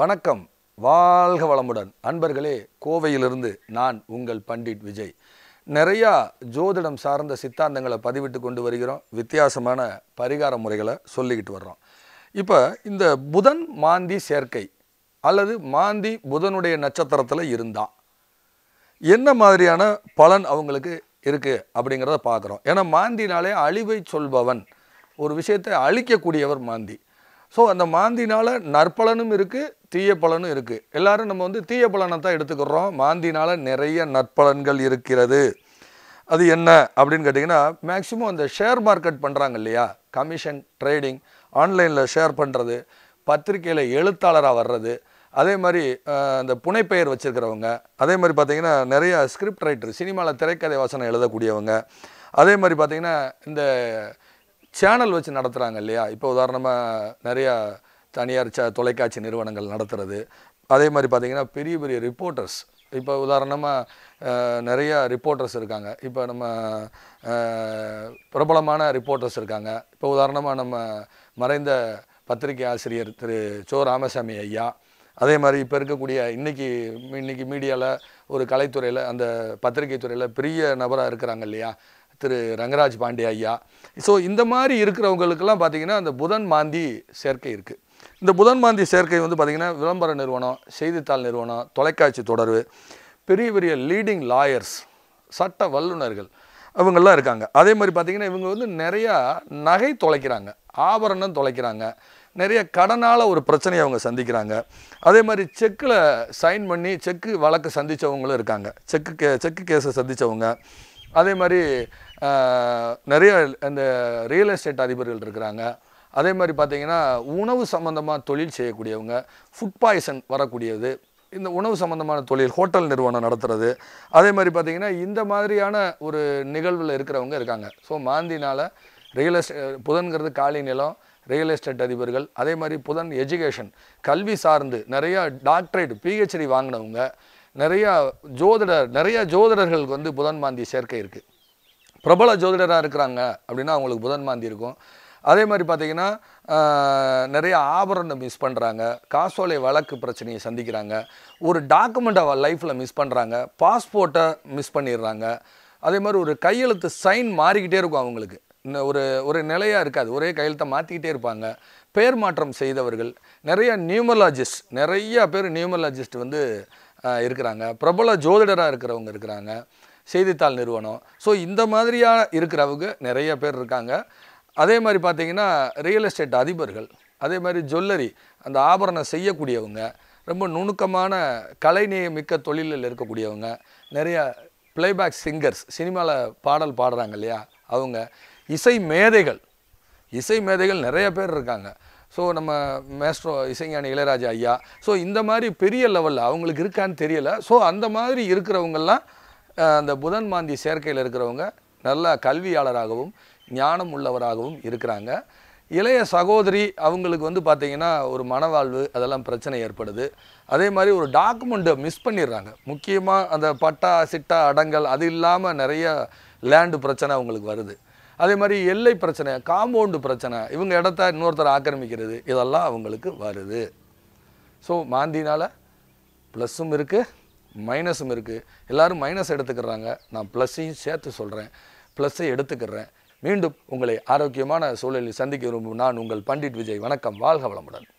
வணக்கம் வாழ்க வளமுடன் அன்பர்களே கோவையிலிருந்து நான் உங்கள் பண்டிட் விஜய் நிறையா ஜோதிடம் சார்ந்த சித்தாந்தங்களை பதிவிட்டு கொண்டு வருகிறோம் வித்தியாசமான பரிகார முறைகளை சொல்லிக்கிட்டு வர்றோம் இப்போ இந்த புதன் மாந்தி சேர்க்கை அல்லது மாந்தி புதனுடைய நட்சத்திரத்தில் இருந்தால் என்ன மாதிரியான பலன் அவங்களுக்கு இருக்குது அப்படிங்கிறத பார்க்குறோம் ஏன்னா மாந்தினாலே அழிவை சொல்பவன் ஒரு விஷயத்தை அழிக்கக்கூடியவர் மாந்தி ஸோ அந்த மாந்தினால் நற்பலனும் இருக்குது தீய பலனும் இருக்குது எல்லோரும் நம்ம வந்து தீய பலனை தான் எடுத்துக்கிறோம் மாந்தினால் நிறைய நற்பலன்கள் இருக்கிறது அது என்ன அப்படின்னு கேட்டிங்கன்னா மேக்ஸிமம் அந்த ஷேர் மார்க்கெட் பண்ணுறாங்க இல்லையா கமிஷன் ட்ரேடிங் ஆன்லைனில் ஷேர் பண்ணுறது பத்திரிக்கையில் எழுத்தாளராக வர்றது அதே மாதிரி அந்த புனைப்பெயர் வச்சுருக்கிறவங்க அதே மாதிரி பார்த்திங்கன்னா நிறையா ஸ்கிரிப்ட் ரைட்டர் சினிமாவில் திரைக்கதை வாசனை எழுதக்கூடியவங்க அதே மாதிரி பார்த்திங்கன்னா இந்த சேனல் வச்சு நடத்துகிறாங்க இல்லையா இப்போ உதாரணமாக நிறையா தனியார் ச தொலைக்காட்சி நிறுவனங்கள் நடத்துகிறது அதே மாதிரி பார்த்திங்கன்னா பெரிய பெரிய ரிப்போர்ட்டர்ஸ் இப்போ உதாரணமாக நிறையா ரிப்போர்ட்டர்ஸ் இருக்காங்க இப்போ நம்ம பிரபலமான ரிப்போர்ட்டர்ஸ் இருக்காங்க இப்போ உதாரணமாக நம்ம மறைந்த பத்திரிகை ஆசிரியர் திரு சோ ராமசாமி ஐயா அதே மாதிரி இப்போ இருக்கக்கூடிய இன்றைக்கி இன்றைக்கி மீடியாவில் ஒரு கலைத்துறையில் அந்த பத்திரிகை துறையில் பெரிய நபராக இருக்கிறாங்க இல்லையா திரு ரங்கராஜ் பாண்டே ஐயா ஸோ இந்த மாதிரி இருக்கிறவங்களுக்கெல்லாம் பார்த்திங்கன்னா அந்த புதன் மாந்தி சேர்க்கை இருக்குது இந்த புதன் மாந்தி சேர்க்கை வந்து பார்த்திங்கன்னா விளம்பர நிறுவனம் செய்தித்தாள் நிறுவனம் தொலைக்காட்சி தொடர்பு பெரிய பெரிய லீடிங் லாயர்ஸ் சட்ட வல்லுநர்கள் இவங்கெல்லாம் இருக்காங்க அதே மாதிரி பார்த்திங்கன்னா இவங்க வந்து நிறையா நகை தொலைக்கிறாங்க ஆபரணம் தொலைக்கிறாங்க நிறைய கடனால் ஒரு பிரச்சனையை அவங்க சந்திக்கிறாங்க அதே மாதிரி செக்கில் சைன் பண்ணி செக்கு வழக்கு சந்தித்தவங்களும் இருக்காங்க செக்கு கே செக்கு கேஸை சந்தித்தவங்க அதே மாதிரி நிறைய அந்த ரியல் எஸ்டேட் அதிபர்கள் இருக்கிறாங்க அதே மாதிரி பார்த்திங்கன்னா உணவு சம்மந்தமாக தொழில் செய்யக்கூடியவங்க ஃபுட் பாய்சன் வரக்கூடியது இந்த உணவு சம்மந்தமான தொழில் ஹோட்டல் நிறுவனம் நடத்துகிறது அதே மாதிரி பார்த்திங்கன்னா இந்த மாதிரியான ஒரு நிகழ்வில் இருக்கிறவங்க இருக்காங்க ஸோ மாந்தினால் ரியல் எஸ்டேட் புதன்கிறது காலி நிலம் ரியல் எஸ்டேட் அதிபர்கள் அதே மாதிரி புதன் எஜுகேஷன் கல்வி சார்ந்து நிறையா டாக்டரேட் பிஹெச்டி வாங்கினவங்க நிறையா ஜோதிடர் நிறையா ஜோதிடர்களுக்கு வந்து புதன் மாந்தி சேர்க்கை இருக்குது பிரபல ஜோதிடராக இருக்கிறாங்க அப்படின்னா அவங்களுக்கு புதன் மாந்தி இருக்கும் அதே மாதிரி பார்த்திங்கன்னா நிறைய ஆபரணம் மிஸ் பண்ணுறாங்க காசோலை வழக்கு பிரச்சனையை சந்திக்கிறாங்க ஒரு டாக்குமெண்ட் அவள் லைஃப்பில் மிஸ் பண்ணுறாங்க பாஸ்போர்ட்டை மிஸ் பண்ணிடுறாங்க அதே மாதிரி ஒரு கையெழுத்து சைன் மாறிக்கிட்டே இருக்கும் அவங்களுக்கு ஒரு ஒரு நிலையாக இருக்காது ஒரே கையெழுத்தை மாற்றிக்கிட்டே இருப்பாங்க பேர் மாற்றம் செய்தவர்கள் நிறைய நியூமலாஜிஸ்ட் நிறையா பேர் நியூமலாஜிஸ்ட் வந்து இருக்கிறாங்க பிரபல ஜோதிடராக இருக்கிறவங்க இருக்கிறாங்க செய்தித்தாள் நிறுவனம் ஸோ இந்த மாதிரியாக இருக்கிறவங்க நிறைய பேர் இருக்காங்க அதே மாதிரி பார்த்திங்கன்னா ரியல் எஸ்டேட் அதிபர்கள் அதே மாதிரி ஜுவல்லரி அந்த ஆபரணம் செய்யக்கூடியவங்க ரொம்ப நுணுக்கமான கலைநேய மிக்க தொழிலில் இருக்கக்கூடியவங்க நிறைய பிளேபேக் சிங்கர்ஸ் சினிமாவில் பாடல் பாடுறாங்க இல்லையா அவங்க இசை மேதைகள் இசை மேதைகள் நிறைய பேர் இருக்காங்க ஸோ நம்ம மேஸ்ட்ரோ இசைஞானி இளையராஜா ஐயா ஸோ இந்த மாதிரி பெரிய லெவலில் அவங்களுக்கு இருக்கான்னு தெரியலை ஸோ அந்த மாதிரி இருக்கிறவங்கெல்லாம் அந்த புதன் மாந்தி சேர்க்கையில் இருக்கிறவங்க நல்ல கல்வியாளராகவும் ஞானம் உள்ளவராகவும் இருக்கிறாங்க இளைய சகோதரி அவங்களுக்கு வந்து பார்த்திங்கன்னா ஒரு மனவாழ்வு அதெல்லாம் பிரச்சனை ஏற்படுது அதே மாதிரி ஒரு டாக்குமெண்ட்டை மிஸ் பண்ணிடுறாங்க முக்கியமாக அந்த பட்டா சிட்டா அடங்கல் அது இல்லாமல் நிறைய லேண்டு பிரச்சனை அவங்களுக்கு வருது அதே மாதிரி எல்லை பிரச்சனை காம்பவுண்டு பிரச்சனை இவங்க இடத்த இன்னொருத்தர் ஆக்கிரமிக்கிறது இதெல்லாம் அவங்களுக்கு வருது ஸோ மாந்தினால் ப்ளஸ்ஸும் இருக்குது மைனஸும் இருக்குது எல்லோரும் மைனஸ் எடுத்துக்கிறாங்க நான் ப்ளஸ்ஸையும் சேர்த்து சொல்கிறேன் ப்ளஸ்ஸை எடுத்துக்கிறேன் மீண்டும் உங்களை ஆரோக்கியமான சூழலில் சந்திக்க விரும்பும் நான் உங்கள் பண்டிட் விஜய் வணக்கம் வாழ்க வளமுடன்